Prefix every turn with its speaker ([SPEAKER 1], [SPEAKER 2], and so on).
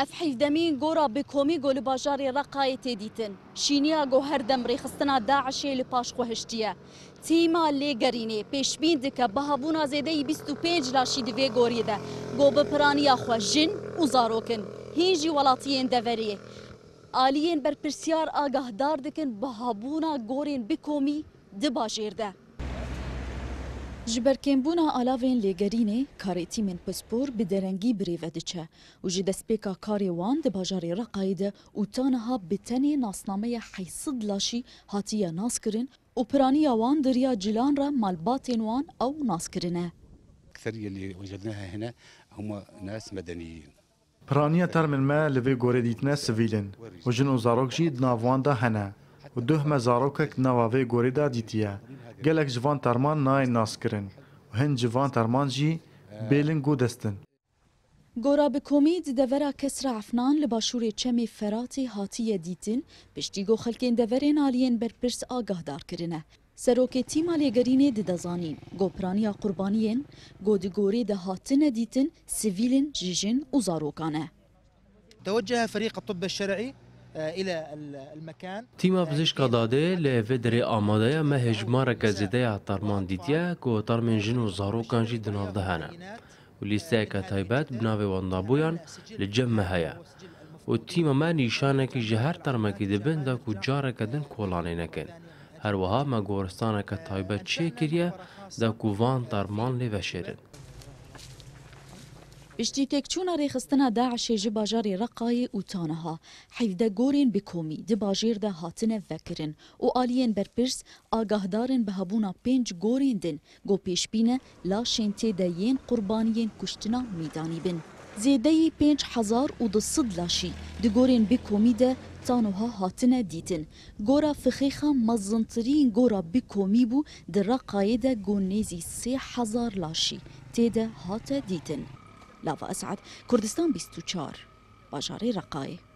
[SPEAKER 1] اف حیفدەمین گۆڕا بکۆمی گۆ لە باژارێ ڕقاایە تێدیتن شینیا گۆ هەردەم ڕێخستنا داعشێ لە پاشخۆهشتیە تیما لێگەرینێ پێشبین دکە بەهابوونا زێدەی 25 لاشی دوێ گۆریدا گۆ بەپرانیا خۆ ژن و زارۆکن هیچی وڵاتیان دەڤەرێ ئالیێن بەرپرسیار ئاگاهدار دکن بەهابوونا گۆرێن بکۆمی دباژێردە. جبركينبونا علاوین لگرینه کاری تیم پسپور به درنگی بریفده چه و جدسپیکا کاری وان در بازار رقاید اوتانها به تنی ناسنامه حیصد لاشی هاتیه ناسکرین و وان دریا جلان را مالباتین وان او ناسکرینه
[SPEAKER 2] اکثری اللي وجدناها هنا هما ناس مدنیین پرانی ترمن ما لوی گوری دیتنا سویلن و جنو زاروک جید ناوان دا هنه و دوهم زاروکک ناوی گوری دا دیتیه gelek ji van terman nayên naskirin û hin ji van terman jî bêlin û destin.
[SPEAKER 1] Gora bi komî di devera kesra efnan li başûrê çemê feratê hatiye dîtin, piştîgo xelkên deverên aliyên berpirs agahdar kirine. Serokê tîma lêgerînê didezanîn, gopraniya qurbaniyên, godigorê de hatine dîtin, sivîlin, jîjin û zarokan e. توجه
[SPEAKER 3] فريق الطب الشرعي
[SPEAKER 1] آه، الى المكان
[SPEAKER 3] تيما آه، بزيشكا دادي لفدري امادايا ما هجمارا كزيدايا ترمان ديتيا كو ترمين آه، جنو زارو كانجي دنار دهانا وليستيكا تايبات بناوي واندابويان لجمع هيا و تيما ما نيشانك جهر ترمكي دبن داكو جارا كدن كولاني نكن هر وها ما غورستانك تايبات چه كريا داكو وان لي لفشيرن
[SPEAKER 1] بشتی تک چون ری خستنا داعش جی رقای و تانها حیده گورین بکومی دی باجیر ده هاتنه وکرین و آلین برپرس آگاهدارن به هبونا پنج گورین دن گو پیشبینه لاشین تی ده قربانیین کشتنا میدانی بن زیده پنج هزار و دصد لاشی دی گورین بکومی ده تانوها هاتنه دیتن گورا فخیخا مزنترین گورا بکومی بو در رقای ده گونیزی سی هزار لاشی تیده هات دیتن لاوا اسعد کردستان 24 بجاری رقای